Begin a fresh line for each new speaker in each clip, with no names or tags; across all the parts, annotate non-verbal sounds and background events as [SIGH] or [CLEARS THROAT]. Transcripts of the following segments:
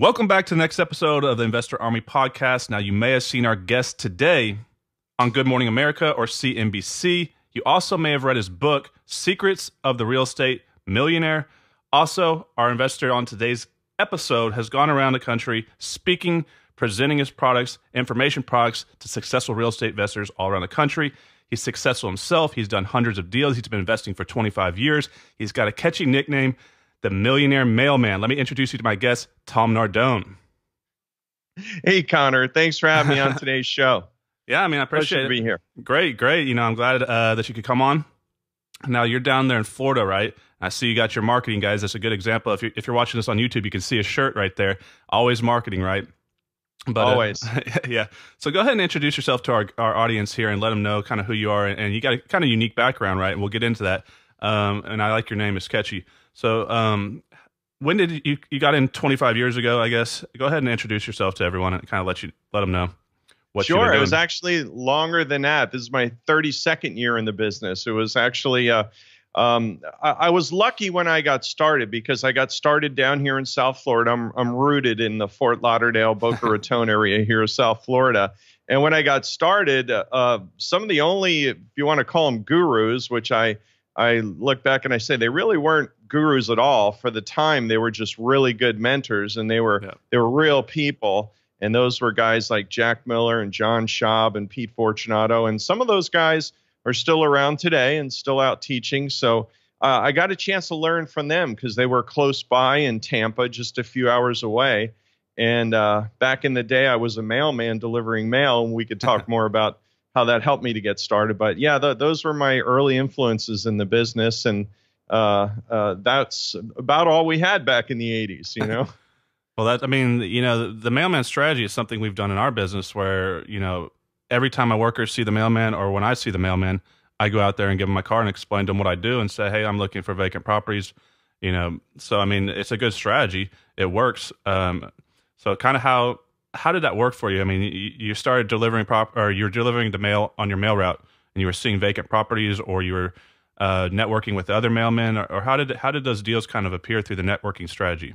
Welcome back to the next episode of the Investor Army podcast. Now, you may have seen our guest today on Good Morning America or CNBC. You also may have read his book, Secrets of the Real Estate Millionaire. Also, our investor on today's episode has gone around the country speaking, presenting his products, information products to successful real estate investors all around the country. He's successful himself. He's done hundreds of deals. He's been investing for 25 years. He's got a catchy nickname the millionaire mailman. Let me introduce you to my guest, Tom Nardone.
Hey, Connor. Thanks for having me on [LAUGHS] today's show. yeah,
I mean, I appreciate Pleasure it. here. Great, great. You know, I'm glad uh, that you could come on. Now, you're down there in Florida, right? I see you got your marketing, guys. That's a good example. If you're, if you're watching this on YouTube, you can see a shirt right there. Always marketing, right? But, uh, Always. Uh, [LAUGHS] yeah. So go ahead and introduce yourself to our, our audience here and let them know kind of who you are. And, and you got a kind of unique background, right? And we'll get into that. Um, and I like your name. It's catchy. So, um, when did you you got in 25 years ago? I guess go ahead and introduce yourself to everyone and kind of let you let them know what. Sure, it was
actually longer than that. This is my 32nd year in the business. It was actually. Uh, um, I, I, was lucky when I got started because I got started down here in South Florida. I'm, I'm rooted in the Fort Lauderdale, Boca [LAUGHS] Raton area here in South Florida. And when I got started, uh, some of the only, if you want to call them gurus, which I I look back and I say they really weren't gurus at all for the time. They were just really good mentors and they were yeah. they were real people. And those were guys like Jack Miller and John Schaub and Pete Fortunato. And some of those guys are still around today and still out teaching. So uh, I got a chance to learn from them because they were close by in Tampa, just a few hours away. And uh, back in the day, I was a mailman delivering mail, and we could talk [LAUGHS] more about how that helped me to get started. But yeah, th- those were my early influences in the business, and uh, uh, that's about all we had back in the '80s. You know. [LAUGHS]
well, that I mean, you know, the, the mailman strategy is something we've done in our business, where you know, every time my workers see the mailman, or when I see the mailman, I go out there and give them my card and explain to them what I do, and say, hey, I'm looking for vacant properties. You know, so I mean, it's a good strategy. It works. Um, so kind of how how did that work for you? I mean, you started delivering prop or you're delivering the mail on your mail route, and you were seeing vacant properties, or you were uh, networking with other mailmen, or, or, how did how did those deals kind of appear through the networking strategy?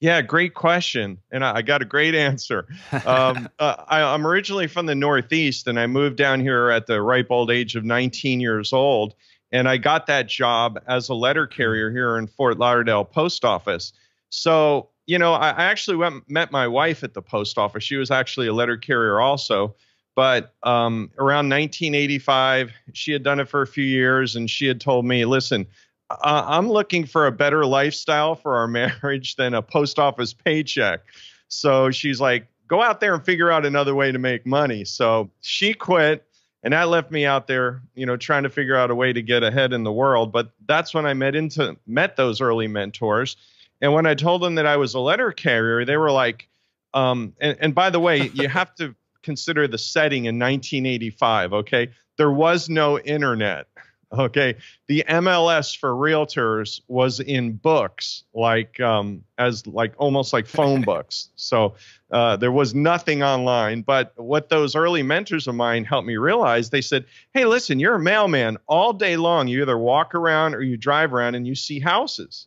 Yeah, great question, and I, I got a great answer. Um, [LAUGHS] uh, I, am originally from the Northeast, and I moved down here at the ripe old age of 19 years old, and I got that job as a letter mm-hmm. carrier here in Fort Lauderdale Post Office. So you know, I, I actually went, met my wife at the post office. She was actually a letter carrier also. But um, around 1985, she had done it for a few years and she had told me, listen, uh, I'm looking for a better lifestyle for our [LAUGHS] marriage than a post office paycheck. So she's like, go out there and figure out another way to make money. So she quit and that left me out there, you know, trying to figure out a way to get ahead in the world. But that's when I met into met those early mentors and when I told them that I was a letter carrier, they were like, um, and, and by the way, you have to consider the setting in 1985, okay? There was no internet, okay? The MLS for realtors was in books, like um, as like almost like phone [LAUGHS] books. So uh, there was nothing online. But what those early mentors of mine helped me realize, they said, hey, listen, you're a mailman all day long. You either walk around or you drive around and you see houses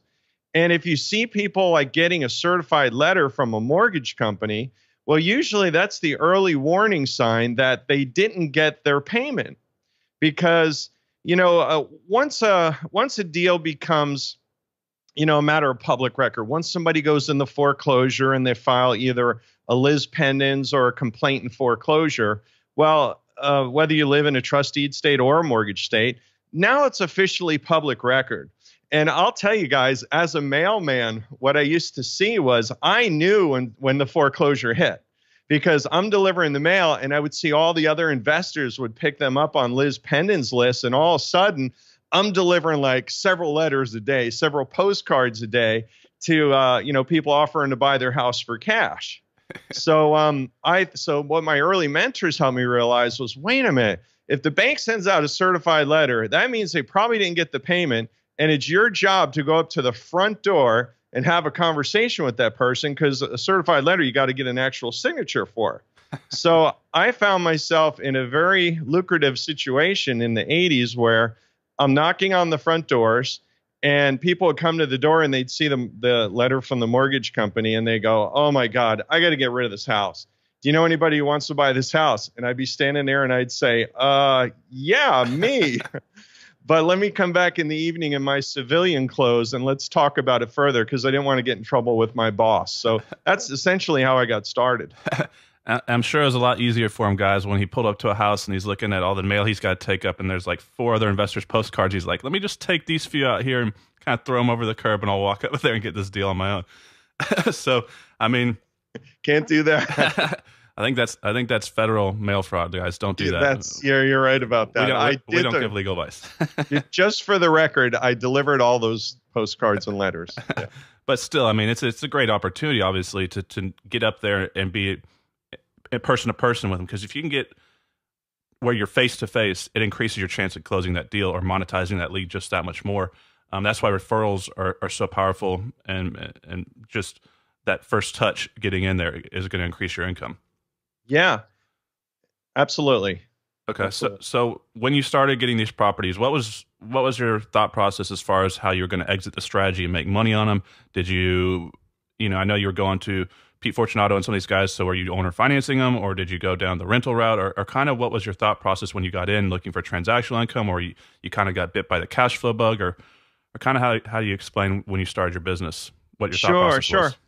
and if you see people like getting a certified letter from a mortgage company, well, usually that's the early warning sign that they didn't get their payment because you know uh, once a uh, once a deal becomes you know a matter of public record once somebody goes in the foreclosure and they file either a lis pendens or a complaint in foreclosure well uh, whether you live in a trust deed state or a mortgage state now it's officially public record and I'll tell you guys, as a mailman, what I used to see was I knew when, when the foreclosure hit because I'm delivering the mail and I would see all the other investors would pick them up on Liz Pendon's list. And all of a sudden, I'm delivering like several letters a day, several postcards a day to uh, you know people offering to buy their house for cash. [LAUGHS] so um, I so what my early mentors helped me realize was wait a minute if the bank sends out a certified letter that means they probably didn't get the payment and it's your job to go up to the front door and have a conversation with that person because a certified letter, you got to get an actual signature for. [LAUGHS] so I found myself in a very lucrative situation in the 80s where I'm knocking on the front doors and people would come to the door and they'd see the, the letter from the mortgage company and they go, Oh my God, I got to get rid of this house. Do you know anybody who wants to buy this house? And I'd be standing there and I'd say, Uh, yeah, me. [LAUGHS] But let me come back in the evening in my civilian clothes and let's talk about it further because I didn't want to get in trouble with my boss. So [LAUGHS] that's essentially how I got started.
[LAUGHS] I'm sure it was a lot easier for him, guys, when he pulled up to a house and he's looking at all the mail he's got to take up, and there's like four other investors' postcards. He's like, "Let me just take these few out here and kind of throw them over the curb, and I'll walk up [LAUGHS] there and get this deal on my own." so,
I mean, can't do that.
I think that's I think that's federal mail fraud, guys. Don't do that. That's
you're you're right about that. We don't, I we, we don't the, give legal advice. [LAUGHS] just for the record, I delivered all those postcards and letters. Yeah.
[LAUGHS] but still, I mean, it's it's a great opportunity, obviously, to to get up there and be person to person with them. Because if you can get where you're face to face, it increases your chance of closing that deal or monetizing that lead just that much more. Um, that's why referrals are, are so powerful, and and just that first touch getting in there is going to increase your income. Yeah, absolutely. Okay, so so when you started getting these properties, what was what was your thought process as far as how you were going to exit the strategy and make money on them? Did you, you know, I know you were going to Pete Fortunato and some of these guys. So, were you owner financing them, or did you go down the rental route, or, or kind of what was your thought process when you got in, looking for transactional income, or you, you kind of got bit by the cash flow bug, or or kind of how how do you explain when you started your business what your sure, thought process sure. was? Sure, sure.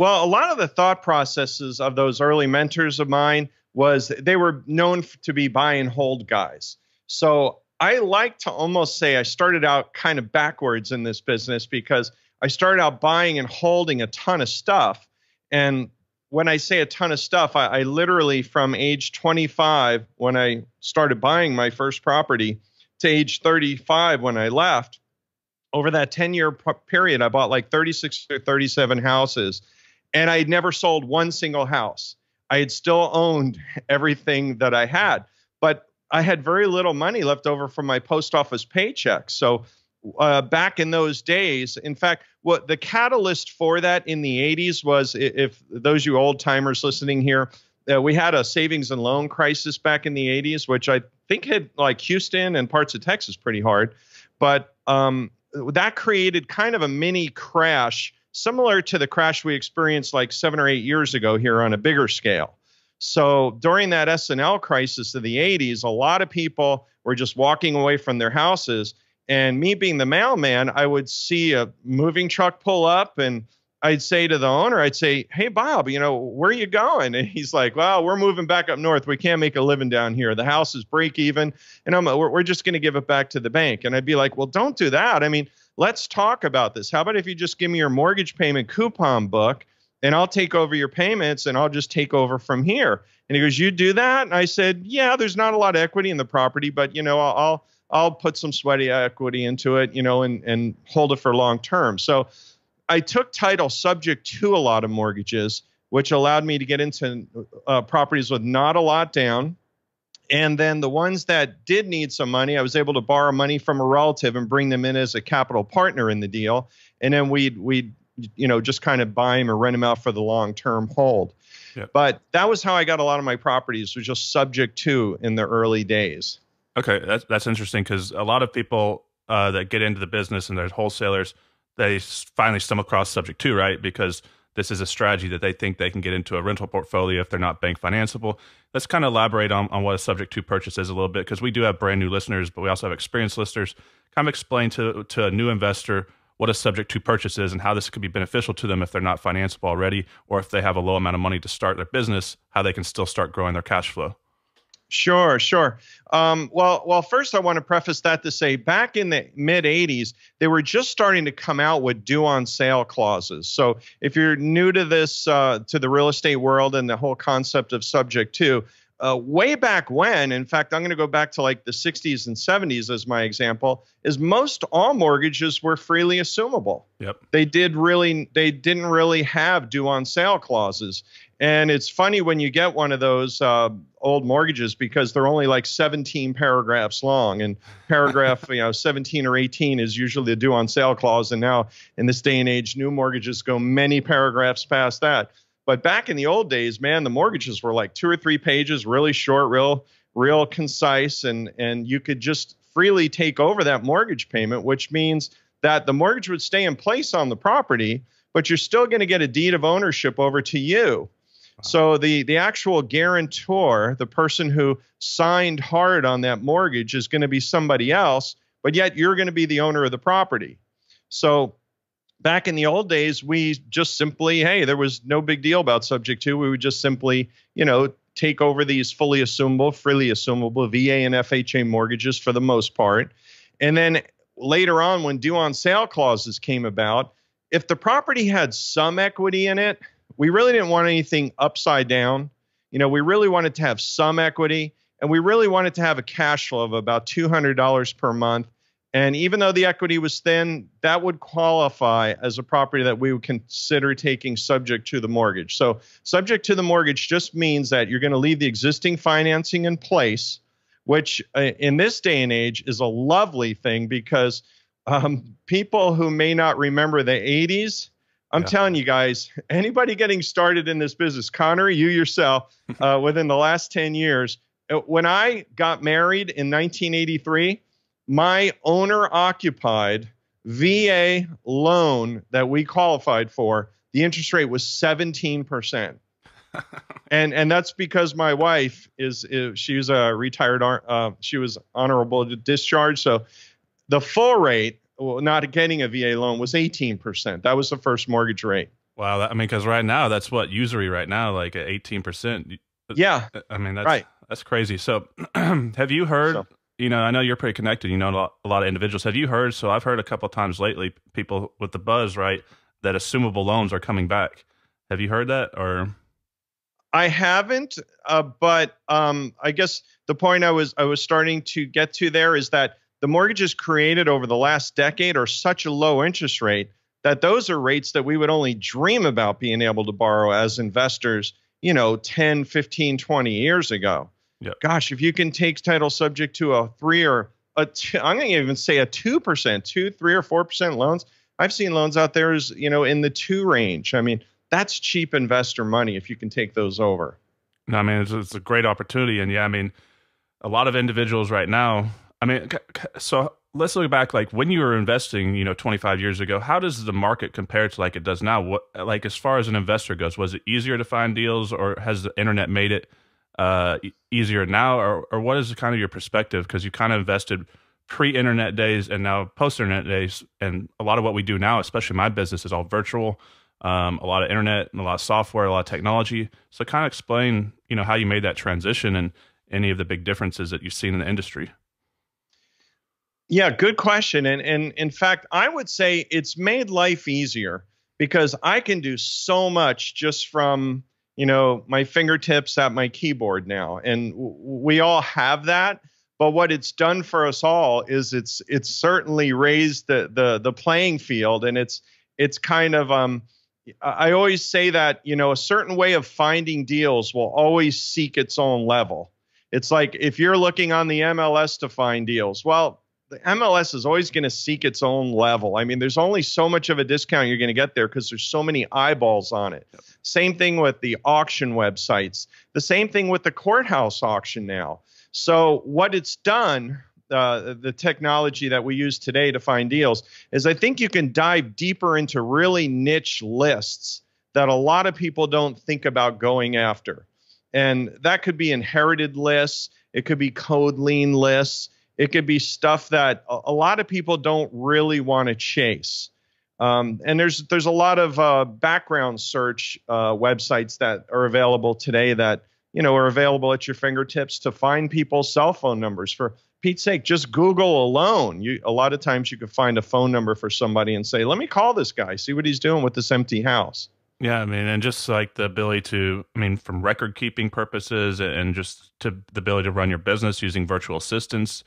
Well, a lot of the thought processes of those early mentors of mine was they were known to be buy and hold guys. So I like to almost say I started out kind of backwards in this business because I started out buying and holding a ton of stuff. And when I say a ton of stuff, I, I literally from age 25, when I started buying my first property, to age 35 when I left, over that 10 year period, I bought like 36 or 37 houses and I had never sold one single house. I had still owned [LAUGHS] everything that I had, but I had very little money left over from my post office paycheck. So uh, back in those days, in fact, what the catalyst for that in the 80s was if those you old timers listening here, uh, we had a savings and loan crisis back in the 80s, which I think hit like Houston and parts of Texas pretty hard. But um, that created kind of a mini crash similar to the crash we experienced like seven or eight years ago here on a bigger scale. So during that SNL crisis of the 80s, a lot of people were just walking away from their houses. And me being the mailman, I would see a moving truck pull up and I'd say to the owner, I'd say, Hey, Bob, you know, where are you going? [LAUGHS] And he's like, Well, we're moving back up north. We can't make a living down here. The house is break even. And I'm, we're, we're just going to give it back to the bank. And I'd be like, Well, don't do that. I mean, let's talk about this. How about if you just give me your mortgage payment coupon book and I'll take over your payments and I'll just take over from here. And he goes, You do that? And I said, Yeah, there's not a lot of equity in the property, but you know, I'll, I'll I'll put some sweaty equity into it, you know, and and hold it for long term. So I took title subject to a lot of mortgages, which allowed me to get into uh, properties with not a lot down, and then the ones that did need some money, I was able to borrow money from a relative and bring them in as a capital partner in the deal. And then we'd we'd you know just kind of buy them or rent them out for the long term hold. Yeah. But that was how I got a lot of my properties was just subject to in the early days.
Okay, that's that's interesting because a lot of people uh, that get into the business and there's wholesalers, they finally stumble across subject to right because this is a strategy that they think they can get into a rental portfolio if they're not bank financeable. Let's kind of elaborate on, on what a subject to purchase is a little bit because we do have brand new listeners, but we also have experienced listeners. Kind of explain to, to a new investor what a subject to purchase is and how this could be beneficial to them if they're not financeable already or if they have a low amount of money to start their business, how they can still start growing their cash flow.
Sure, sure. Um, well, well. First, I want to preface that to say, back in the mid '80s, they were just starting to come out with due on sale clauses. So, if you're new to this, uh, to the real estate world and the whole concept of subject to, uh, way back when, in fact, I'm going to go back to like the 60s and 70s as my example, is most all mortgages were freely assumable. Yep. They did really, they didn't really have due on sale clauses. And it's funny when you get one of those uh, old mortgages because they're only like 17 paragraphs long, and [LAUGHS] paragraph you know 17 or 18 is usually the due on sale clause. And now in this day and age, new mortgages go many paragraphs past that. But back in the old days, man, the mortgages were like two or three pages, really short, real, real concise, and and you could just freely take over that mortgage payment, which means that the mortgage would stay in place on the property, but you're still going to get a deed of ownership over to you so the the actual guarantor, the person who signed hard on that mortgage is going to be somebody else, but yet you're going to be the owner of the property. So back in the old days, we just simply, hey, there was no big deal about subject to. We would just simply, you know, take over these fully assumable, freely assumable VA and FHA mortgages for the most part. And then later on, when due on sale clauses came about, if the property had some equity in it, we really didn't want anything upside down. You know, we really wanted to have some equity and we really wanted to have a cash flow of about $200 per month. And even though the equity was thin, that would qualify as a property that we would consider taking subject to the mortgage. So, subject to the mortgage just means that you're going to leave the existing financing in place, which uh, in this day and age is a lovely thing because um, people who may not remember the 80s, I'm yeah. telling you guys, anybody getting started in this business, Connor, you yourself, [LAUGHS] uh, within the last 10 years, uh, when I got married in 1983, my owner occupied VA loan that we qualified for, the interest rate was 17%. [LAUGHS] and and that's because my wife is, is she's a retired uh, she was honorable discharge so the full rate well, not getting a VA loan was 18%. That was the first mortgage rate.
Wow. I mean, because right now, that's what usury right now, like at 18%. Uh, yeah. Uh, I mean, that's, right. that's crazy. So [CLEARS THROAT] have you heard, so. you know, I know you're pretty connected, you know, a lot, a lot of individuals. Have you heard? So I've heard a couple times lately, people with the buzz, right, that assumable loans are coming back. Have you heard that
or? I haven't, uh, but um, I guess the point I was I was starting to get to there is that the mortgages created over the last decade are such a low interest rate that those are rates that we would only dream about being able to borrow as investors, you know, 10, 15, 20 years ago. Yep. Gosh, if you can take title subject to a three or a two, I'm going to even say a 2%, two, three or 4% loans. I've seen loans out there is, you know, in the two range. I mean, that's cheap investor money if you can take those over.
No, I mean, it's, it's a great opportunity. And yeah, I mean, a lot of individuals right now I mean, so let's look back like when you were investing, you know, 25 years ago, how does the market compare to like it does now? What like as far as an investor goes, was it easier to find deals or has the internet made it uh, easier now or or what is kind of your perspective because you kind of invested pre-internet days and now post-internet days and a lot of what we do now, especially my business is all virtual. Um, a lot of internet and a lot of software, a lot of technology. So kind of explain, you know, how you made that transition and any of the big differences that you've seen in the industry.
Yeah, good question. And, and in fact, I would say it's made life easier because I can do so much just from you know my fingertips at my keyboard now, and w- we all have that. But what it's done for us all is it's it's certainly raised the the the playing field, and it's it's kind of um I always say that you know a certain way of finding deals will always seek its own level. It's like if you're looking on the MLS to find deals, well, the MLS is always going to seek its own level. I mean, there's only so much of a discount you're going to get there because there's so many eyeballs on it. Yep. Same thing with the auction websites. The same thing with the courthouse auction now. So what it's done. Uh, the technology that we use today to find deals is I think you can dive deeper into really niche lists that a lot of people don't think about going after. And that could be inherited lists, it could be code lean lists, it could be stuff that a, a lot of people don't really want to chase. Um, and there's there's a lot of uh, background search uh, websites that are available today that you know are available at your fingertips to find people's cell phone numbers. For Pete's sake, just Google alone. You, a lot of times you can find a phone number for somebody and say, "Let me call this guy, see what he's doing with this empty house."
Yeah, I mean, and just like the ability to, I mean, from record keeping purposes and just to the ability to run your business using virtual assistants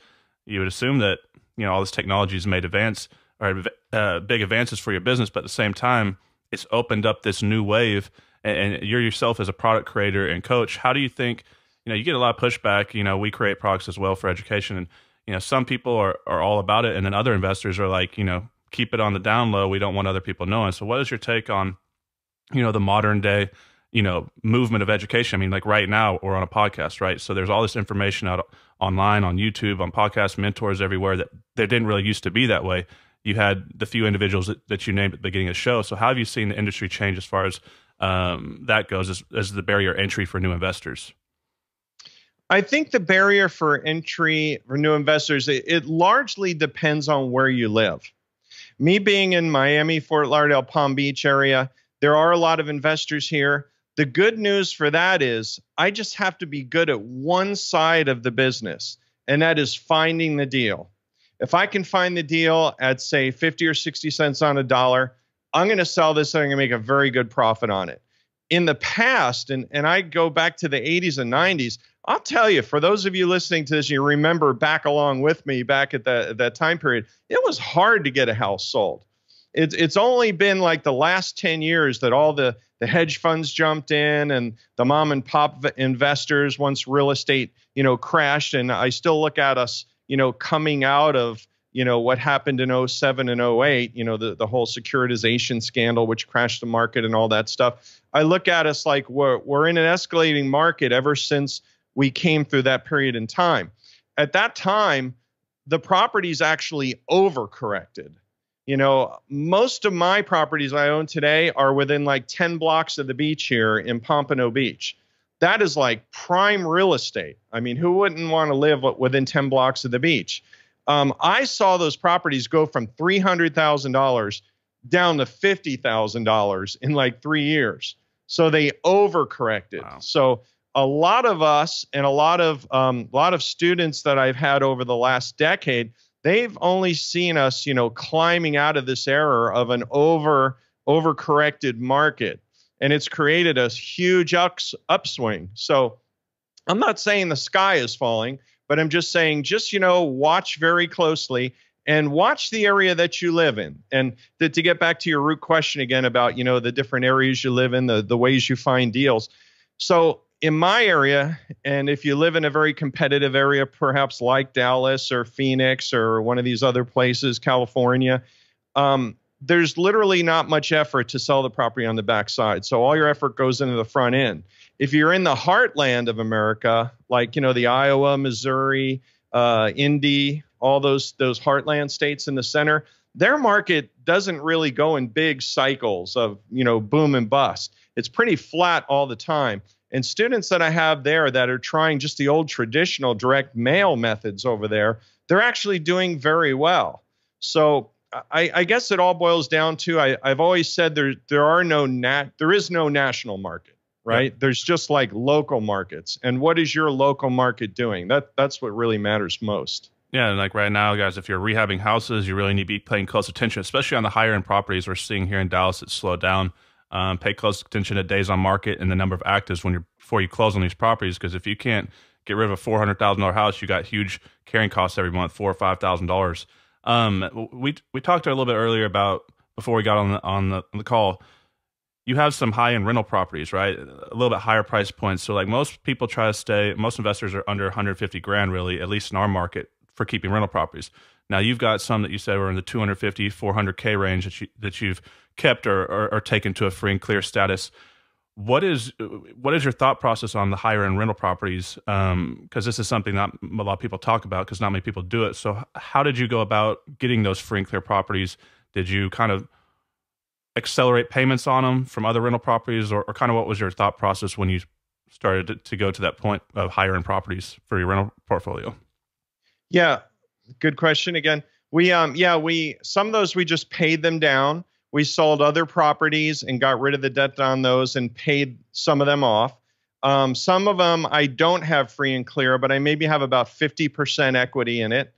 you would assume that you know all this technology has made advance or uh, big advances for your business, but at the same time, it's opened up this new wave. And, and you're yourself as a product creator and coach. How do you think? You know, you get a lot of pushback. You know, we create products as well for education, and you know, some people are are all about it, and then other investors are like, you know, keep it on the down low. We don't want other people knowing. So, what is your take on, you know, the modern day? you know movement of education i mean like right now we're on a podcast right so there's all this information out online, on YouTube, on podcasts, mentors everywhere that there didn't really used to be that way. You had the few individuals that, that you named at the beginning of the show. So, how have you seen the industry change as far as um, that goes as, as the barrier entry for new investors?
I think the barrier for entry for new investors, it, it largely depends on where you live. Me being in Miami, Fort Lauderdale, Palm Beach area, there are a lot of investors here. The good news for that is I just have to be good at one side of the business, and that is finding the deal. If I can find the deal at, say, 50 or 60 cents on a dollar, I'm going to sell this and I'm going to make a very good profit on it. In the past, and, and I go back to the 80s and 90s, I'll tell you, for those of you listening to this, you remember back along with me back at the, that time period, it was hard to get a house sold it's it's only been like the last 10 years that all the the hedge funds jumped in and the mom and pop investors once real estate you know crashed and i still look at us you know coming out of you know what happened in 07 and 08 you know the, the whole securitization scandal which crashed the market and all that stuff i look at us like we're, we're in an escalating market ever since we came through that period in time at that time the properties actually overcorrected you know, most of my properties I own today are within like 10 blocks of the beach here in Pompano Beach. That is like prime real estate. I mean, who wouldn't want to live within 10 blocks of the beach? Um, I saw those properties go from $300,000 down to $50,000 in like three years. So they overcorrected. Wow. So a lot of us and a lot of um, a lot of students that I've had over the last decade – they've only seen us, you know, climbing out of this error of an over overcorrected market, and it's created a huge ups, upswing. So I'm not saying the sky is falling, but I'm just saying just you know watch very closely and watch the area that you live in. And to, to get back to your root question again about you know the different areas you live in, the the ways you find deals. So in my area, and if you live in a very competitive area, perhaps like Dallas or Phoenix or one of these other places, California, um, there's literally not much effort to sell the property on the backside. So all your effort goes into the front end. If you're in the heartland of America, like you know the Iowa, Missouri, uh, Indy, all those those heartland states in the center, their market doesn't really go in big cycles of you know boom and bust. It's pretty flat all the time. And students that I have there that are trying just the old traditional direct mail methods over there, they're actually doing very well. So I, I guess it all boils down to I, have always said there there are no nat there is no national market, right? Yep. There's just like local markets. And what is your local market doing? That that's what really matters most.
Yeah, and like right now, guys, if you're rehabbing houses, you really need to be paying close attention, especially on the higher end properties we're seeing here in Dallas. It's slowed down. Um, pay close attention to days on market and the number of actives when you're before you close on these properties because if you can't get rid of a four hundred thousand dollar house, you got huge carrying costs every month, four or five thousand dollars. Um, we we talked a little bit earlier about before we got on the, on the, on the call. You have some high end rental properties, right? A little bit higher price points. So like most people try to stay, most investors are under one hundred fifty grand, really, at least in our market for keeping rental properties. Now you've got some that you said were in the 250, 400k range that you that you've kept or, or, or taken to a free and clear status. What is what is your thought process on the higher end rental properties? Because um, this is something not a lot of people talk about because not many people do it. So how did you go about getting those free and clear properties? Did you kind of accelerate payments on them from other rental properties, or, or kind of what was your thought process when you started to go to that point of higher end properties for your rental portfolio?
Yeah, good question again. We um yeah, we some of those we just paid them down. We sold other properties and got rid of the debt on those and paid some of them off. Um, some of them I don't have free and clear, but I maybe have about 50% equity in it.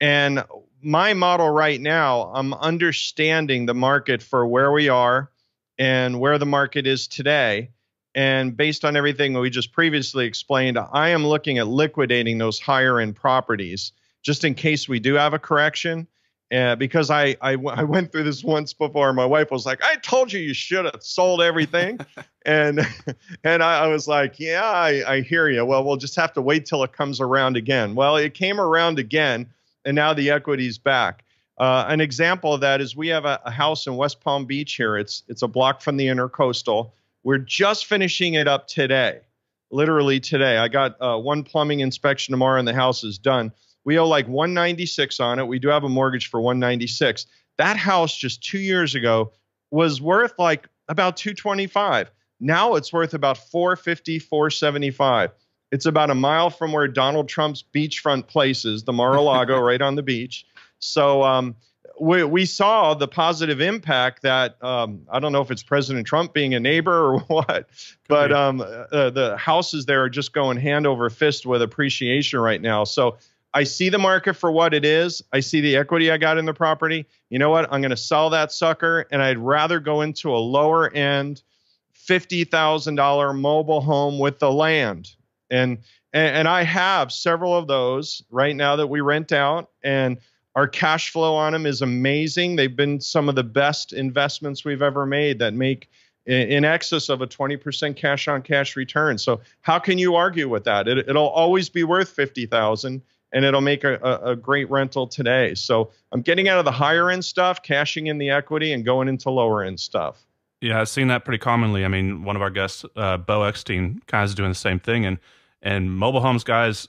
And my model right now, I'm understanding the market for where we are and where the market is today. And based on everything we just previously explained, I am looking at liquidating those higher end properties just in case we do have a correction. Uh, because I, I, w- I went through this once before. My wife was like, I told you you should have sold everything. [LAUGHS] and [LAUGHS] and I, I, was like, yeah, I, I hear you. Well, we'll just have to wait till it comes around again. Well, it came around again, and now the equity's back. Uh, an example of that is we have a, a house in West Palm Beach here. It's, it's a block from the intercoastal. We're just finishing it up today, literally today. I got uh, one plumbing inspection tomorrow, and the house is done we owe like 196 on it. We do have a mortgage for 196. That house just two years ago was worth like about 225. Now it's worth about 450, 475. It's about a mile from where Donald Trump's beachfront place is, the Mar-a-Lago, [LAUGHS] right on the beach. So um, we, we saw the positive impact that um, I don't know if it's President Trump being a neighbor or [LAUGHS] what, but um, uh, the houses there are just going hand over fist with appreciation right now. So I see the market for what it is. I see the equity I got in the property. You know what? I'm going to sell that sucker, and I'd rather go into a lower end $50,000 mobile home with the land. And, and, and I have several of those right now that we rent out, and our cash flow on them is amazing. They've been some of the best investments we've ever made that make in excess of a 20% cash on cash return. So how can you argue with that? It, will always be worth 50,000 and it'll make a, a, great rental today. So I'm getting out of the higher end stuff, cashing in the equity, and going into lower end stuff.
Yeah, I've seen that pretty commonly. I mean, one of our guests, uh, Bo Eckstein, kind of is doing the same thing. And and mobile homes, guys,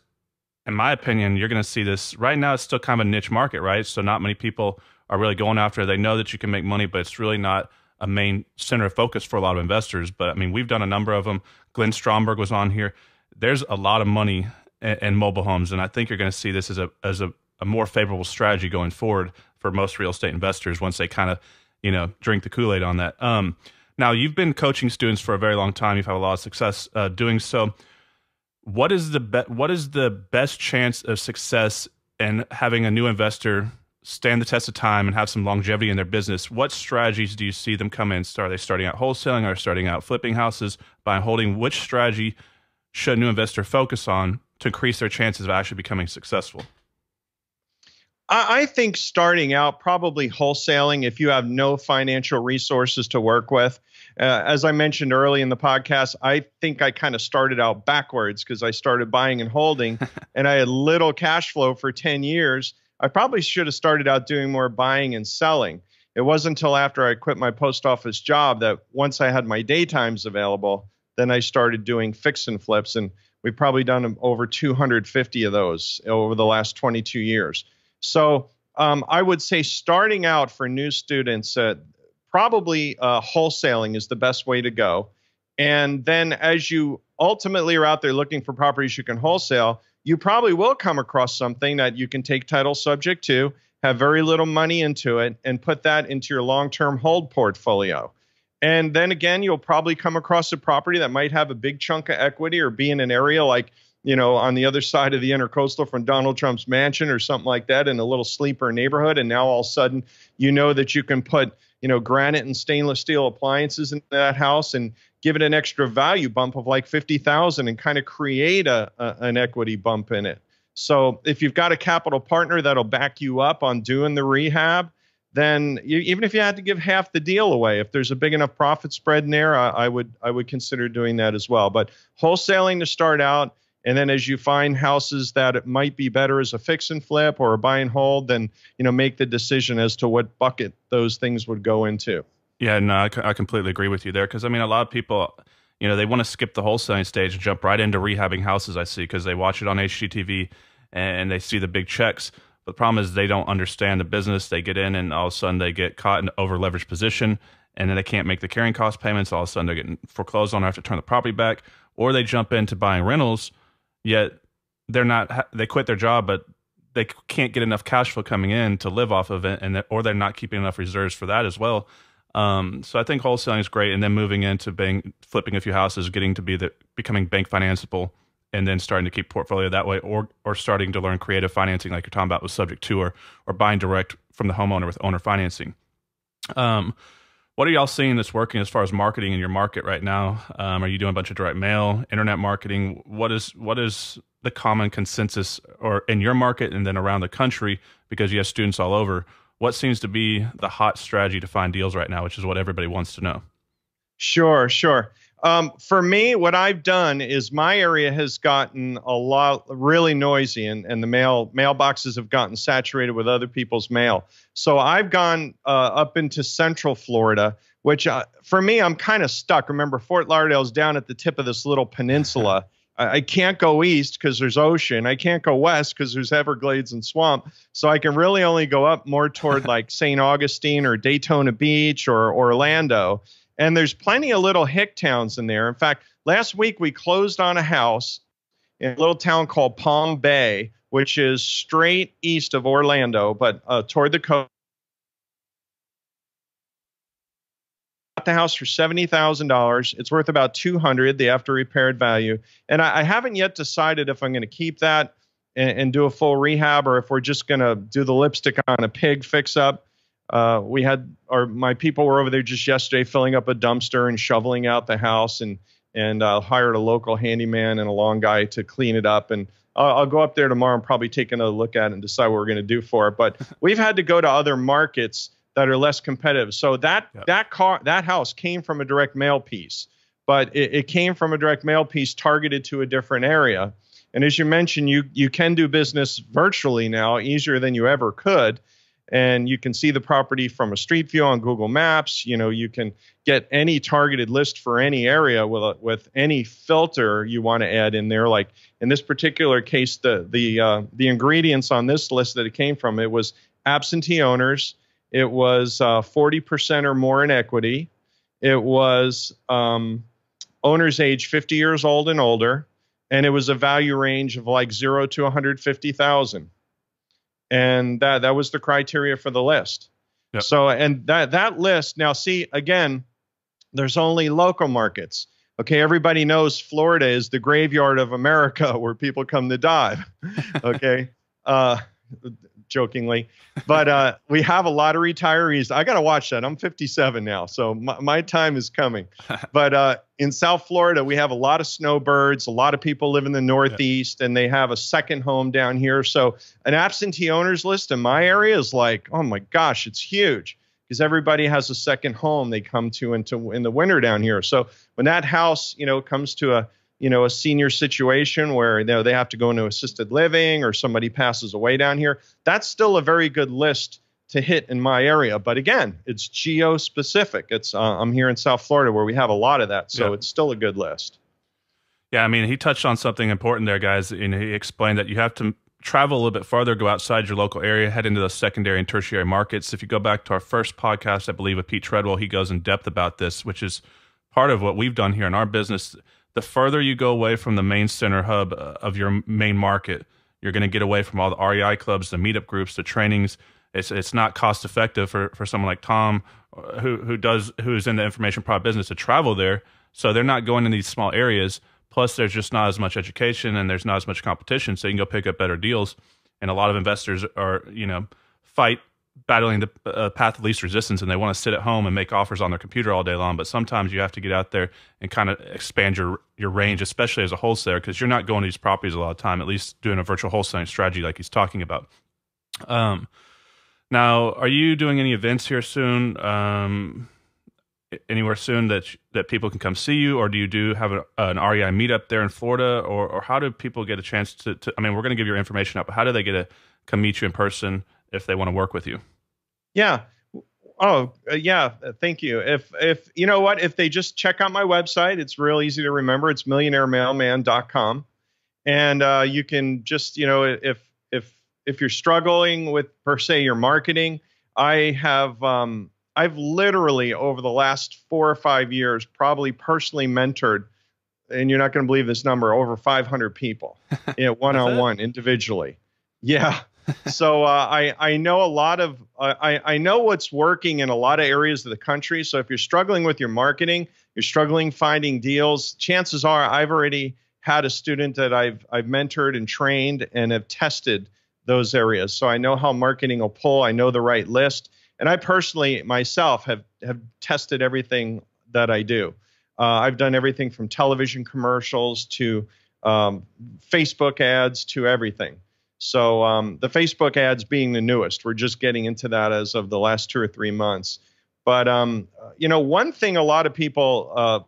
in my opinion, you're going to see this right now. It's still kind of a niche market, right? So not many people are really going after. It. They know that you can make money, but it's really not a main center of focus for a lot of investors. But I mean, we've done a number of them. Glenn Stromberg was on here. There's a lot of money and, and mobile homes. And I think you're going to see this as a as a, a more favorable strategy going forward for most real estate investors once they kind of you know drink the Kool Aid on that. Um, now you've been coaching students for a very long time. You've had a lot of success uh, doing so. What is the be- what is the best chance of success in having a new investor stand the test of time and have some longevity in their business, what strategies do you see them come in? Are they starting out wholesaling? Are starting out flipping houses, by holding? Which strategy should a new investor focus on to increase their chances of actually becoming successful?
I, think starting out, probably wholesaling, if you have no financial resources to work with. Uh, as I mentioned early in the podcast, I think I kind of started out backwards because I started buying and holding [LAUGHS] and I had little cash flow for 10 years. I probably should have started out doing more buying and selling. It wasn't until after I quit my post office job that once I had my daytimes available, then I started doing fix and flips. And We've probably done over 250 of those over the last 22 years. So um, I would say starting out for new students, uh, probably uh, wholesaling is the best way to go. And then as you ultimately are out there looking for properties you can wholesale, you probably will come across something that you can take title subject to, have very little money into it, and put that into your long term hold portfolio. And then again, you'll probably come across a property that might have a big chunk of equity or be in an area like, you know, on the other side of the intercoastal from Donald Trump's mansion or something like that in a little sleeper neighborhood. And now all of a sudden, you know that you can put, you know, granite and stainless steel appliances in that house and give it an extra value bump of like 50,000 and kind of create a, a, an equity bump in it. So if you've got a capital partner that'll back you up on doing the rehab, then you, even if you had to give half the deal away, if there's a big enough profit spread in there, I, I, would I would consider doing that as well. But wholesaling to start out, and then as you find houses that it might be better as a fix and flip or a buy and hold, then you know make the decision as to what bucket those things would go into.
Yeah, no, I, I completely agree with you there because I mean a lot of people. You know, they want to skip the wholesaling stage and jump right into rehabbing houses. I see because they watch it on HGTV and they see the big checks but the problem is they don't understand the business. They get in and all of a sudden they get caught in over leveraged position and then they can't make the carrying cost payments. All of a sudden they're getting foreclosed on, have to turn the property back, or they jump into buying rentals. Yet they're not. They quit their job, but they can't get enough cash flow coming in to live off of it, and or they're not keeping enough reserves for that as well. Um, so I think wholesaling is great, and then moving into being flipping a few houses, getting to be the becoming bank financeable and then starting to keep portfolio that way or or starting to learn creative financing like you're talking about with subject to or or buying direct from the homeowner with owner financing um what are y'all seeing that's working as far as marketing in your market right now um, are you doing a bunch of direct mail internet marketing what is what is the common consensus or in your market and then around the country because you have students all over what seems to be the hot strategy to find deals right now which is what everybody wants to know
sure sure um, for me, what I've done is my area has gotten a lot really noisy, and, and the mail mailboxes have gotten saturated with other people's mail. So I've gone uh, up into Central Florida, which uh, for me I'm kind of stuck. Remember, Fort Lauderdale's down at the tip of this little peninsula. [LAUGHS] I can't go east because there's ocean. I can't go west because there's Everglades and swamp. So I can really only go up more toward [LAUGHS] like St. Augustine or Daytona Beach or Orlando. And there's plenty of little hick towns in there. In fact, last week we closed on a house in a little town called Palm Bay, which is straight east of Orlando, but uh, toward the coast. the house for seventy thousand dollars. It's worth about two hundred, the after repaired value. And I, I haven't yet decided if I'm going to keep that and, and do a full rehab or if we're just going to do the lipstick on a pig fix up uh, we had our my people were over there just yesterday filling up a dumpster and shoveling out the house and and I uh, hired a local handyman and a long guy to clean it up and I'll, I'll go up there tomorrow and probably take another look at it and decide what we're going to do for it. But [LAUGHS] we've had to go to other markets that are less competitive. So that yep. that car that house came from a direct mail piece, but it, it came from a direct mail piece targeted to a different area. And as you mentioned, you you can do business virtually now easier than you ever could and you can see the property from a street view on Google Maps. You know, you can get any targeted list for any area with a, with any filter you want to add in there. Like in this particular case, the the uh, the ingredients on this list that it came from it was absentee owners, it was uh, forty uh, percent or more in equity, it was um, owners age fifty years old and older, and it was a value range of like zero to one hundred fifty thousand and that that was the criteria for the list. Yep. So and that that list now see again, there's only local markets. Okay, everybody knows Florida is the graveyard of America [LAUGHS] where people come to die. [LAUGHS] okay, uh, jokingly. But uh, we have a lot of retirees. I got to watch that. I'm 57 now, so my, my time is coming. [LAUGHS] but uh, in South Florida, we have a lot of snowbirds. A lot of people live in the Northeast, yeah. and they have a second home down here. So an absentee owners list in my area is like, oh my gosh, it's huge because everybody has a second home they come to into in the winter down here. So when that house, you know, comes to a you know a senior situation where you know they have to go into assisted living or somebody passes away down here that's still a very good list to hit in my area but again it's geo specific it's uh, i'm here in south florida where we have a lot of that so yeah. it's still a good list
yeah i mean he touched on something important there guys and he explained that you have to travel a little bit farther go outside your local area head into those secondary and tertiary markets if you go back to our first podcast i believe with pete treadwell he goes in depth about this which is part of what we've done here in our business the further you go away from the main center hub uh, of your main market, you're going to get away from all the REI clubs, the meetup groups, the trainings. It's it's not cost effective for, for someone like Tom, uh, who who does who's in the information product business to travel there. So they're not going in these small areas. Plus, there's just not as much education and there's not as much competition, so you can go pick up better deals. And a lot of investors are you know fight battling the uh, path of least resistance and they want to sit at home and make offers on their computer all day long but sometimes you have to get out there and kind of expand your your range especially as a wholesaler because you're not going to these properties a lot of time at least doing a virtual wholesaling strategy like he's talking about um now are you doing any events here soon um anywhere soon that that people can come see you, or do you do have a, an REI meetup there in Florida, or or how do people get a chance to? to I mean, we're going to give your information up, but how do they get to come meet you in person if they want to work with you.
Yeah. Oh, uh, yeah. Uh, thank you. If, if, you know what, if they just check out my website, it's real easy to remember. It's millionairemailman.com. And uh, you can just, you know, if, if, if you're struggling with per se your marketing, I have, um, I've literally over the last four or five years probably personally mentored, and you're not going to believe this number, over 500 people, one on one individually. Yeah, so uh, I I know a lot of uh, I I know what's working in a lot of areas of the country. So if you're struggling with your marketing, you're struggling finding deals. Chances are I've already had a student that I've I've mentored and trained and have tested those areas. So I know how marketing will pull. I know the right list, and I personally myself have have tested everything that I do. Uh, I've done everything from television commercials to um, Facebook ads to everything. So um, the Facebook ads being the newest, we're just getting into that as of the last two or three months. But um, you know, one thing a lot of people uh,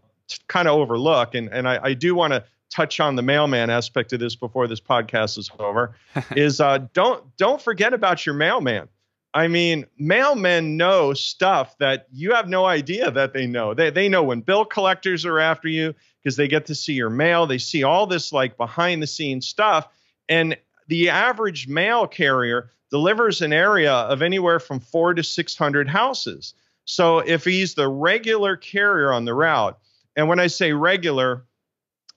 kind of overlook, and and I, I do want to touch on the mailman aspect of this before this podcast is over, [LAUGHS] is uh, don't don't forget about your mailman. I mean, mailmen know stuff that you have no idea that they know. They they know when bill collectors are after you because they get to see your mail. They see all this like behind the scenes stuff. And the average mail carrier delivers an area of anywhere from four to 600 houses. So if he's the regular carrier on the route, and when I say regular,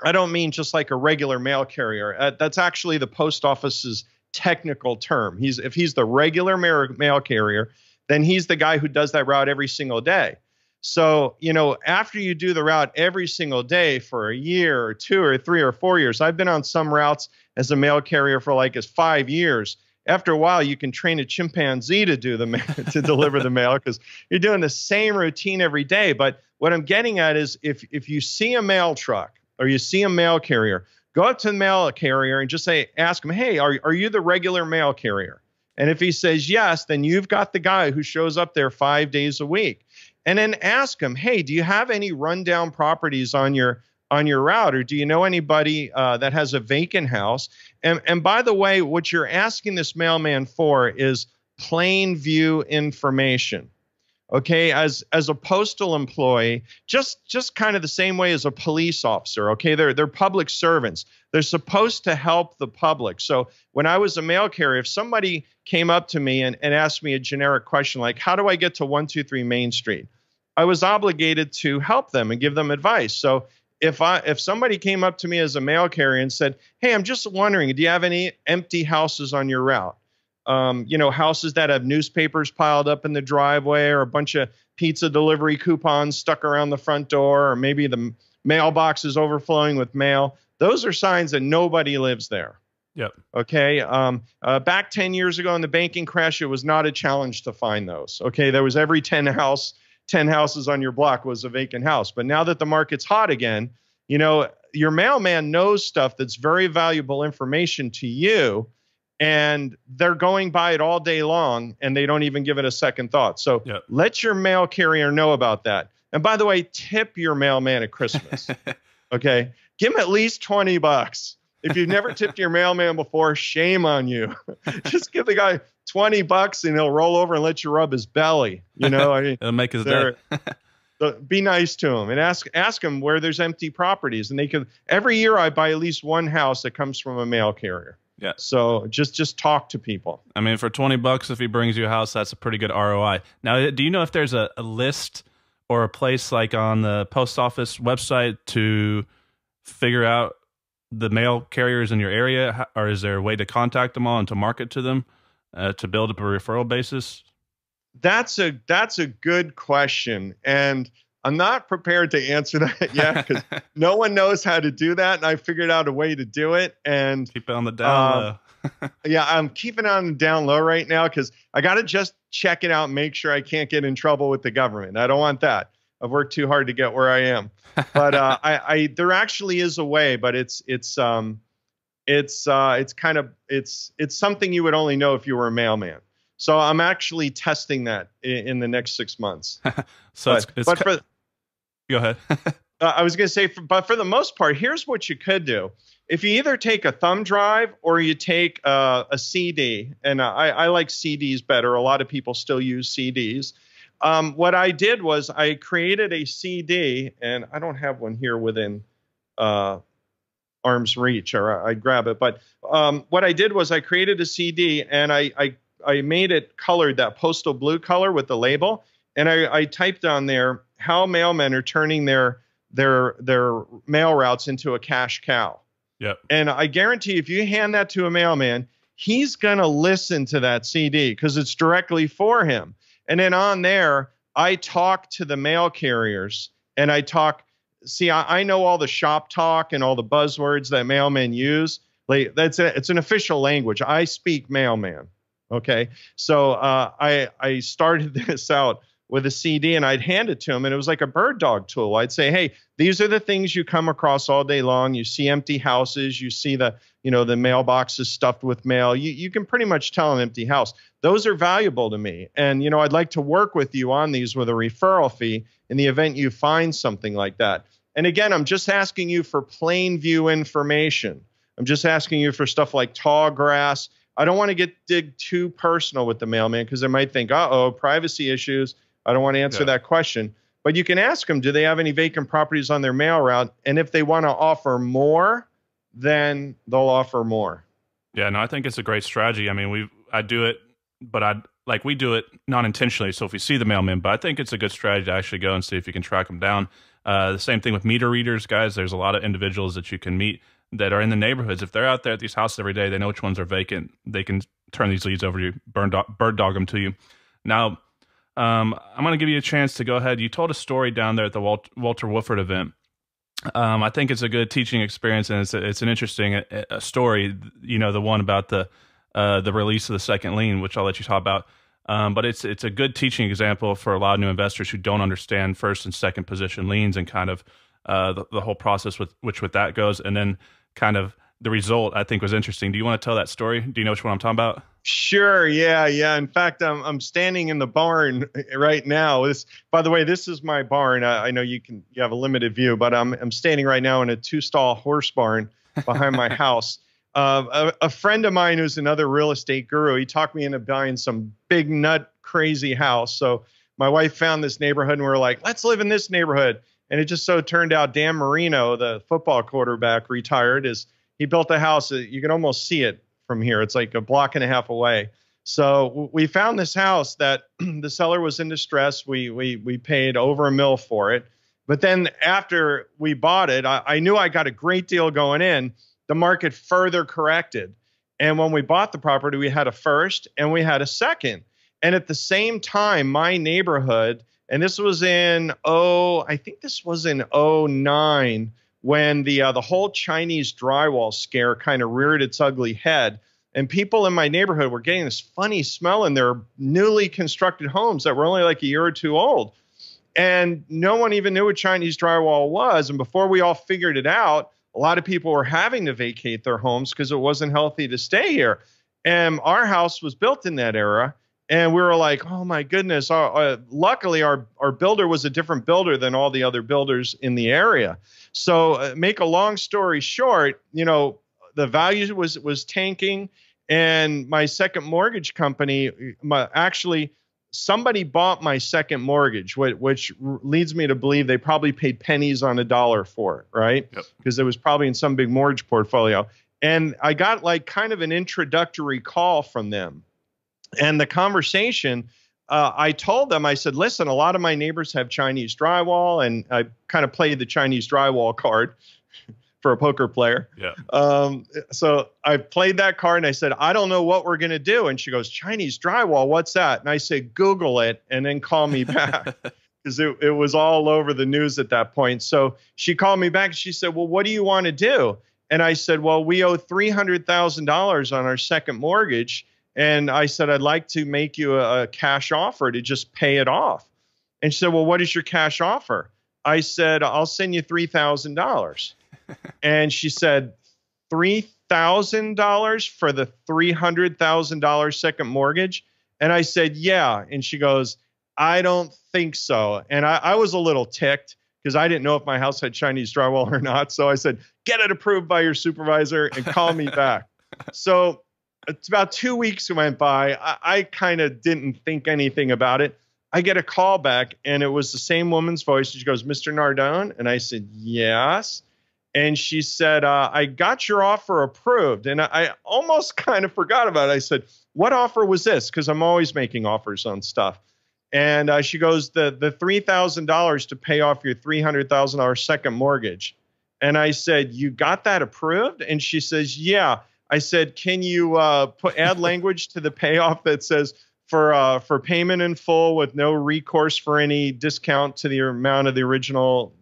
I don't mean just like a regular mail carrier. Uh, that's actually the post office's technical term. He's if he's the regular mail carrier, then he's the guy who does that route every single day. So, you know, after you do the route every single day for a year or two or three or four years, I've been on some routes as a mail carrier for like as five years. After a while, you can train a chimpanzee to do the [LAUGHS] to deliver the mail because you're doing the same routine every day. But what I'm getting at is if if you see a mail truck or you see a mail carrier, go up to the mail carrier and just say, ask him, hey, are, are you the regular mail carrier? And if he says yes, then you've got the guy who shows up there five days a week. And then ask him, hey, do you have any rundown properties on your on your route, or do you know anybody uh, that has a vacant house? And, and by the way, what you're asking this mailman for is plain view information okay as as a postal employee just just kind of the same way as a police officer okay they're they're public servants they're supposed to help the public so when i was a mail carrier if somebody came up to me and, and asked me a generic question like how do i get to 123 main street i was obligated to help them and give them advice so if I if somebody came up to me as a mail carrier and said, "Hey, I'm just wondering, do you have any empty houses on your route? Um, you know, houses that have newspapers piled up in the driveway, or a bunch of pizza delivery coupons stuck around the front door, or maybe the mailbox is overflowing with mail. Those are signs that nobody lives there." Yep. Okay. Um, uh, back 10 years ago in the banking crash, it was not a challenge to find those. Okay. There was every 10 house 10 houses on your block was a vacant house. But now that the market's hot again, you know, your mailman knows stuff that's very valuable information to you and they're going by it all day long and they don't even give it a second thought. So yep. let your mail carrier know about that. And by the way, tip your mailman at Christmas. [LAUGHS] okay? Give him at least 20 bucks if you've never tipped your mailman before, shame on you. [LAUGHS] Just give the guy 20 bucks and he'll roll over and let you rub his belly. You know, I mean, [LAUGHS] it'll make his day. [LAUGHS] be nice to him and ask ask him where there's empty properties and they can every year I buy at least one house that comes from a mail carrier. Yeah. So just just talk to people.
I mean, for 20 bucks if he brings you a house, that's a pretty good ROI. Now, do you know if there's a, a list or a place like on the post office website to figure out the mail carriers in your area, or is there a way to contact them all and to market
to them uh, to build up a referral basis? That's a that's a good question, and I'm not prepared to answer [LAUGHS] that yet because [LAUGHS] no one knows how to do that, and I figured out a way to do it. And keep it on the down uh, low. [LAUGHS] yeah, I'm keeping it on the down low right now because I got to just check it out, and make sure I can't get in trouble with the government. I don't want that. I've worked too hard to get where I am. But uh, [LAUGHS] I, I, there actually is a way, but it's it's um, it's uh, it's kind of it's it's something you would only know if you were a mailman. So I'm actually testing that in, in the next six months. [LAUGHS] so but, it's, it's but for, go ahead. [LAUGHS] uh, I was going to say, for, but for the most part, here's what you could do. If you either take a thumb drive or you take uh, a CD, and uh, I, I like CDs better. A lot of people still use CDs um, what I did was I created a CD, and I don't have one here within uh, arm's reach, or I'd grab it. But um, what I did was I created a CD, and I, I, I made it colored that postal blue color with the label, and I, I typed on there how mailmen are turning their their their mail routes into a cash cow. Yep. And I guarantee if you hand that to a mailman, he's going to listen to that CD because it's directly for him. And then on there, I talk to the mail carriers and I talk. See, I, I know all the shop talk and all the buzzwords that mailmen use. Like that's a, it's an official language. I speak mailman. Okay, so uh, I I started [LAUGHS] this out with a CD and I'd hand it to him and it was like a bird dog tool. I'd say, "Hey, these are the things you come across all day long. You see empty houses, you see the, you know, the mailboxes stuffed with mail. You you can pretty much tell an empty house those are valuable to me. And, you know, I'd like to work with you on these with a referral fee in the event you find something like that. And again, I'm just asking you for plain view information. I'm just asking you for stuff like tall grass. I don't want to get dig too personal with the mailman because they might think, uh oh, privacy issues. I don't want to answer yeah. that question. But you can ask them, do they have any vacant properties on their mail route? And if they want to offer more, then they'll offer more.
Yeah, no, I think it's a great strategy. I mean, we I do it but I like we do it not intentionally. So if we see the mailman, but I think it's a good strategy to actually go and see if you can track them down. Uh, the same thing with meter readers, guys. There's a lot of individuals that you can meet that are in the neighborhoods. If they're out there at these houses every day, they know which ones are vacant. They can turn these leads over to you, burn bird dog them to you. Now, um, I'm going to give you a chance to go ahead. You told a story down there at the Walt, Walter Wolford event. Um, I think it's a good teaching experience, and it's a, it's an interesting a, uh, a uh, story. You know, the one about the uh, the release of the second lien, which I'll let you talk about. Um, but it's it's a good teaching example for a lot of new investors who don't understand first and second position liens and kind of uh, the, the, whole process with which with that goes, and then kind of the result. I think was interesting. Do you want to tell that story? Do you know which one I'm talking about?
Sure. Yeah. Yeah. In fact, I'm I'm standing in the barn right now. This, by the way, this is my barn. I, I know you can you have a limited view, but I'm I'm standing right now in a two stall horse barn behind my [LAUGHS] house a, a, friend of mine who's another real estate guru, he talked me into buying some big nut crazy house. So my wife found this neighborhood and we are like, let's live in this neighborhood. And it just so turned out Dan Marino, the football quarterback, retired, is he built a house you can almost see it from here. It's like a block and a half away. So we found this house that [CLEARS THROAT] the seller was in distress. We we we paid over a mill for it. But then after we bought it, I, I knew I got a great deal going in the market further corrected. And when we bought the property, we had a first and we had a second. And at the same time, my neighborhood, and this was in oh, I think this was in 09 when the uh, the whole Chinese drywall scare kind of reared its ugly head. And people in my neighborhood were getting this funny smell in their newly constructed homes that were only like a year or two old. And no one even knew what Chinese drywall was. And before we all figured it out, a lot of people were having to vacate their homes because it wasn't healthy to stay here. And our house was built in that era. And we were like, oh my goodness. Uh, uh, luckily, our, our builder was a different builder than all the other builders in the area. So, uh, make a long story short, you know, the value was, was tanking. And my second mortgage company uh, my, actually somebody bought my second mortgage, which, which, leads me to believe they probably paid pennies on a dollar for it, right? Because yep. it was probably in some big mortgage portfolio. And I got like kind of an introductory call from them. And the conversation, uh, I told them, I said, listen, a lot of my neighbors have Chinese drywall, and I kind of played the Chinese drywall card for a poker player. Yeah. Um, so I played that card and I said, I don't know what we're going to do. And she goes, Chinese drywall, what's that? And I said, Google it and then call me back. Because [LAUGHS] it, it was all over the news at that point. So she called me back. And she said, Well, what do you want to do? And I said, Well, we owe $300,000 on our second mortgage. And I said, I'd like to make you a, a cash offer to just pay it off. And she said, Well, what is your cash offer? I said, I'll send you $3,000 and she said $3,000 for the $300,000 second mortgage. And I said, Yeah. And she goes, I don't think so. And I, I was a little ticked because I didn't know if my house had Chinese drywall or not. So I said, Get it approved by your supervisor and call me [LAUGHS] back. so it's about two weeks went by. I, I kind of didn't think anything about it. I get a call back, and it was the same woman's voice. She goes, Mr. Nardone. And I said, Yes and she said, uh, I got your offer approved. And I, almost [LAUGHS] kind of forgot about it. I said, What offer was this? Because I'm always making offers on stuff. And uh, she goes, The, the $3,000 to pay off your $300,000 second mortgage. And I said, You got that approved? And she says, Yeah. I said, Can you uh, put add [LAUGHS] language to the payoff that says, for uh, for payment in full with no recourse for any discount to the amount of the original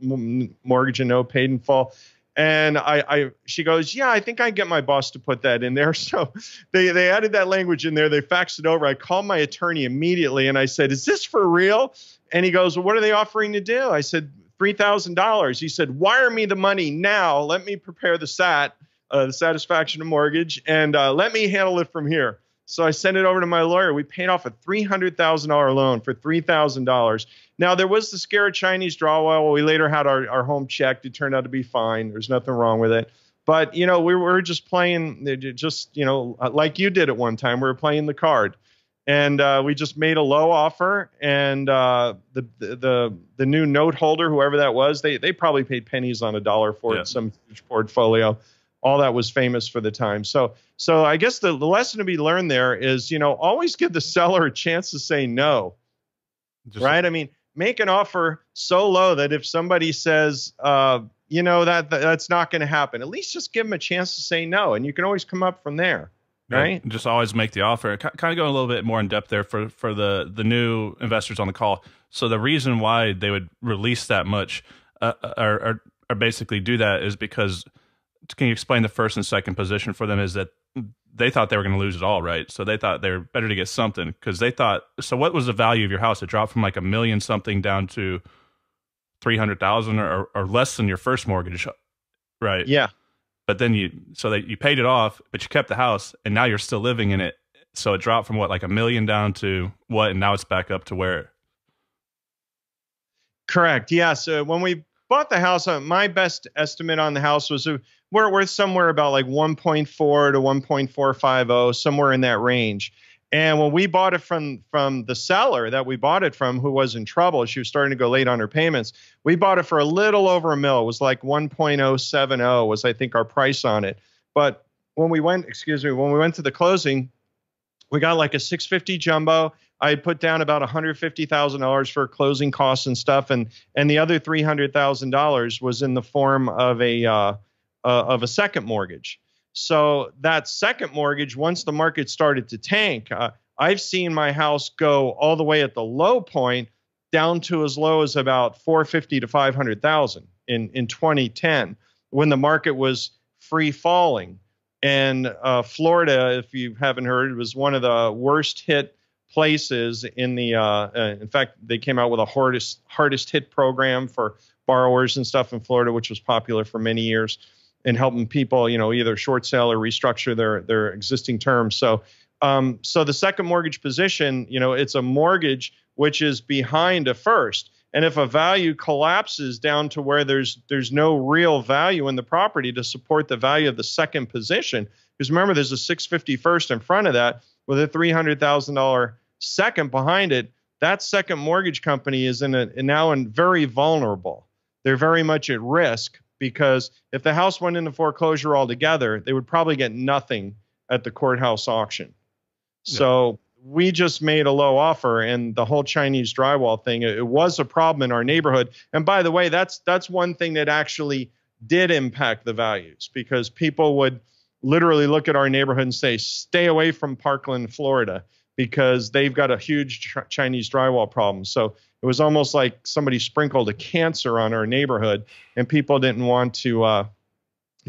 mortgage and no paid in full and I, I, she goes, yeah, I think I get my boss to put that in there. [LAUGHS] So they, they added that language in there. They faxed it over. I called my attorney immediately and I said, is this for real? And he goes, well, what are they offering to do? I said, $3,000. He said, wire me the money now. Let me prepare the SAT, uh, the satisfaction of mortgage, and uh, let me handle it from here. So I sent it over to my lawyer. We paid off a $300,000 loan for $3,000. Now, there was the scare of Chinese drywall. We later had our, our home checked. It turned out to be fine. There's nothing wrong with it. But, you know, we were just playing, just, you know, like you did at one time, we were playing the card. And uh, we just made a low offer, and uh, the, the the new note holder, whoever that was, they they probably paid pennies on a dollar for yeah. it, some huge portfolio all that was famous for the time. So, so I guess the, the lesson to be learned there is, you know, always give the seller a chance to say no, Just, right? I mean, make an offer so low that if somebody says, uh, you know that that's not going to happen at least just give them a chance to say no and you can always come up from there right
yeah, just always make the offer kind of going a little bit more in depth there for for the the new investors on the call so the reason why they would release that much uh, uh or, or, or basically do that is because can you explain the first and second position for them is that they thought they were going to lose it all, right? So they thought they were better to get something because they thought. So what was the value of your house? It dropped from like a million something down to three hundred thousand or, or less than your first mortgage, right? Yeah. But then you so that you paid it off, but you kept the house, and now you're still living in it. So it dropped from what like a million down to what, and now it's back up to where.
Correct. Yeah. So when we bought the house, uh, my best estimate on the house was uh, we're, we're somewhere about like 1.4 to 1.450, somewhere in that range. And when we bought it from from the seller that we bought it from, who was in trouble, she was starting to go late on her payments. We bought it for a little over a mil. It was like 1.070 was I think our price on it. But when we went, excuse me, when we went to the closing, we got like a 650 jumbo. I had put down about $150,000 for closing costs and stuff, and and the other $300,000 was in the form of a uh, uh, of a second mortgage. So that second mortgage, once the market started to tank, uh, I've seen my house go all the way at the low point down to as low as about 450 to 500,000 in in 2010 when the market was free falling. And uh, Florida, if you haven't heard, was one of the worst hit places in the. Uh, uh, in fact, they came out with a hardest hardest hit program for borrowers and stuff in Florida, which was popular for many years and helping people, you know, either short sale or restructure their their existing terms. So, um, so the second mortgage position, you know, it's a mortgage which is behind a first. And if a value collapses down to where there's there's no real value in the property to support the value of the second position, because remember there's a 650 first in front of that with a $300,000 second behind it. That second mortgage company is in a, now in very vulnerable. They're very much at risk because if the house went into foreclosure altogether, they would probably get nothing at the courthouse auction. So we just made a low offer and the whole Chinese drywall thing it, was a problem in our neighborhood. And by the way, that's that's one thing that actually did impact the values because people would literally look at our neighborhood and say stay away from Parkland, Florida because they've got a huge Chinese drywall problem. So it was almost like somebody sprinkled a cancer on our neighborhood, and people didn't want to uh,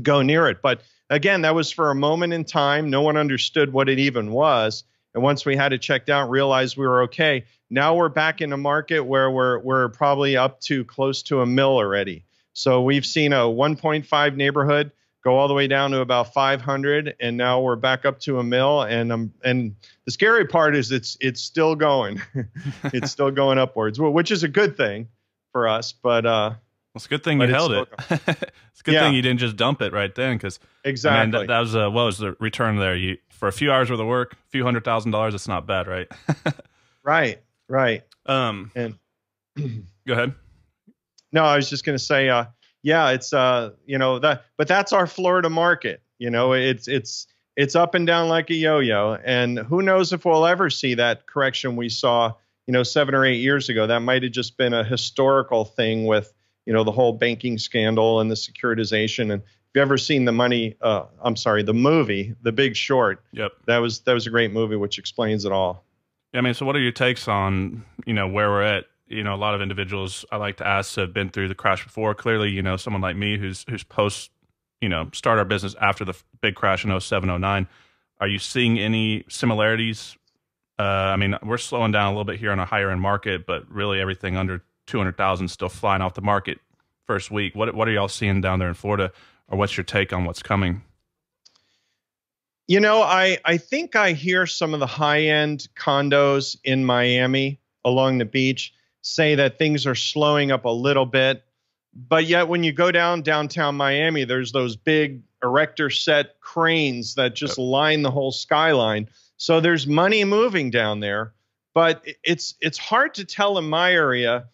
go near it. But again, that was for a moment in time. No one understood what it even was. And once we had it checked out, realized we were okay. Now we're back in a market where we're we're probably up to close to a mill already. So we've seen a 1.5 neighborhood go all the way down to about 500 and now we're back up to a mill and um, and the scary part is it's it's still going [LAUGHS] it's still going upwards which is a good thing for us but uh well, it's a good thing you held it [LAUGHS] it's a good yeah. thing
you didn't just dump it right then because exactly and that, that, was uh, what was the return there you for a few hours worth of work a few hundred
thousand dollars it's not bad right [LAUGHS] right right um and [CLEARS THROAT] go ahead no i was just going to say uh yeah, it's uh, you know that, but that's our Florida market. You know, it's it's it's up and down like a yo-yo, and who knows if we'll ever see that correction we saw, you know, seven or eight years ago. That might have just been a historical thing with you know the whole banking scandal and the securitization. And if you ever seen the money, uh, I'm sorry, the movie, The Big Short. Yep, that was that was a great movie, which explains it all.
Yeah, I mean, so what are your takes on you know where we're at you know a lot of individuals I like to ask have been through the crash before. Clearly, you know someone like me who's who's post you know start our business after the big crash in 07, 09. Are you seeing any similarities? Uh, I mean, we're slowing down a little bit here on a higher end market, but really everything under two hundred thousand still flying off the market first week. What what are y'all seeing down there in Florida, or what's your take on what's coming?
You know, I I think I hear some of the high end condos in Miami along the beach say that things are slowing up a little bit. But yet, when you go down downtown Miami, there's those big erector set cranes that just yep. line the whole skyline. So there's money moving down there, but it's it's hard to tell in my area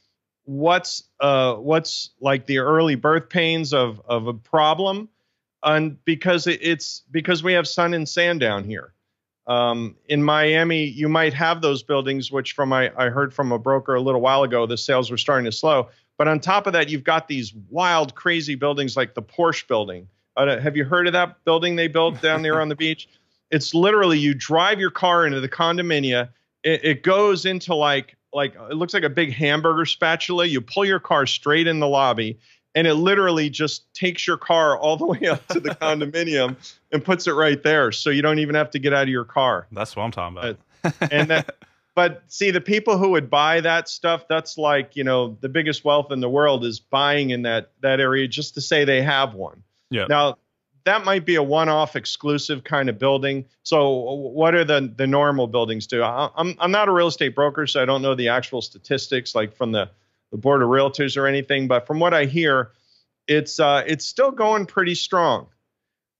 what's uh, what's like the early birth pains of of a problem, and because it's because we have sun and sand down here. Um, in Miami, you might have those buildings, which from I, I heard from a broker a little while ago, the sales were starting to slow. But on top of that, you've got these wild, crazy buildings like the Porsche building. Uh, have you heard of that building they built down there on the beach? [LAUGHS] It's literally you drive your car into the condominium. It, it goes into like like it looks like a big hamburger spatula. You pull your car straight in the lobby, and it literally just takes your car all the [LAUGHS] way up to the [LAUGHS] condominium and puts it right there so you don't even have to get out of your car that's what i'm talking about and that, [LAUGHS] but see the people who would buy that stuff that's like you know the biggest wealth in the world is buying in that that area just to say they have one yeah now that might be a one-off exclusive kind of building. So what are the the normal buildings do? I, I'm, I'm not a real estate broker, so I don't know the actual statistics like from the the Board of Realtors or anything, but from what I hear, it's uh, it's still going pretty strong.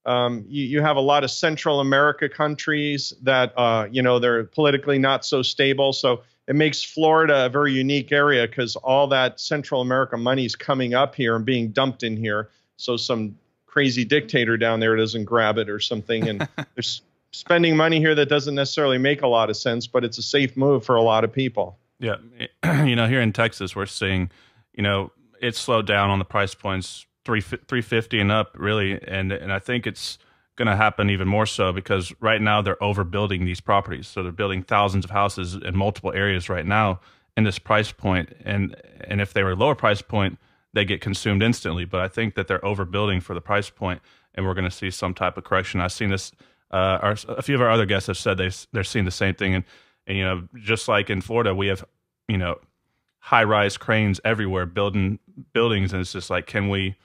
Um, you, you, have a lot of Central America countries that uh, you know they're politically not so stable, so it makes Florida a very unique area because all that Central America money is coming up here and being dumped in here. So some crazy dictator down there doesn't grab it or something, and [LAUGHS] there's spending money here that doesn't necessarily make a lot of sense, but it's a safe move for a lot of people.
Yeah, [CLEARS THROAT] you know, here in Texas, we're seeing, you know, it's slowed down on the price points three three fifty and up, really, and and I think it's going to happen even more so because right now they're overbuilding these properties, so they're building thousands of houses in multiple areas right now in this price point, and and if they were lower price point, they get consumed instantly. But I think that they're overbuilding for the price point, and we're going to see some type of correction. I've seen this. Uh, our, a few of our other guests have said they they're seeing the same thing, and and, you know, just like in Florida, we have, you know, high rise cranes everywhere building buildings. And it's just like, can we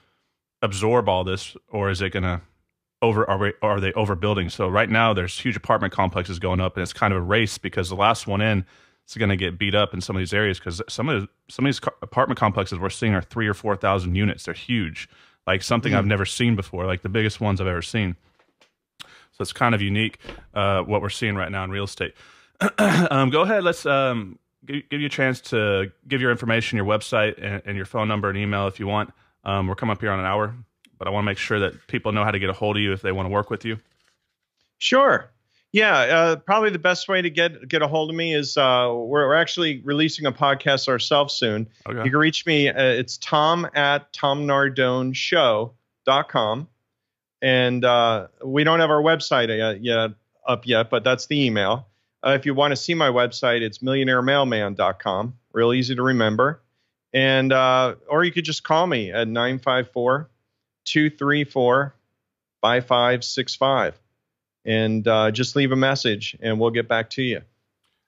absorb all this or is it going to over, are, we, are they overbuilding? So right now there's huge apartment complexes going up and it's kind of a race because the last one in is going to get beat up in some of these areas because some of, the, some of these apartment complexes we're seeing are three or 4,000 units. They're huge, like something mm. I've mm-hmm. never seen before, like the biggest ones I've ever seen. So it's kind of unique uh, what we're seeing right now in real estate. [CLEARS THROAT] um, go ahead. Let's um, give, give, you a chance to give your information, your website, and, and your phone number and email if you want. Um, we're coming up here on an hour, but I want to make sure that people
know how to get a hold of you if they want to work with you. Sure. Yeah, uh, probably the best way to get get a hold of me is uh, we're, we're, actually releasing a podcast ourselves soon. Okay. You can reach me. Uh, it's tom at tomnardoneshow.com. And uh, we don't have our website yet, uh, yet, up yet, but that's the email. Uh, if you want to see my website, it's millionairemailman.com. Real easy to remember. And uh, or you could just call me at 954 234 5565 and uh, just leave a message and we'll get back to you.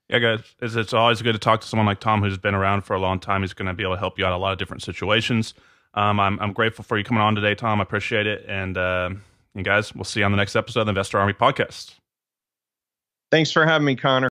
Yeah, guys, it's, always good to talk to someone like Tom who's been around for a long time. He's going to be able to help you out a lot of different situations. Um, I'm, I'm grateful for you coming on today, Tom. I appreciate it. And, uh,
and guys, we'll see you on the next episode of the Investor Army podcast. Thanks for having me, Connor.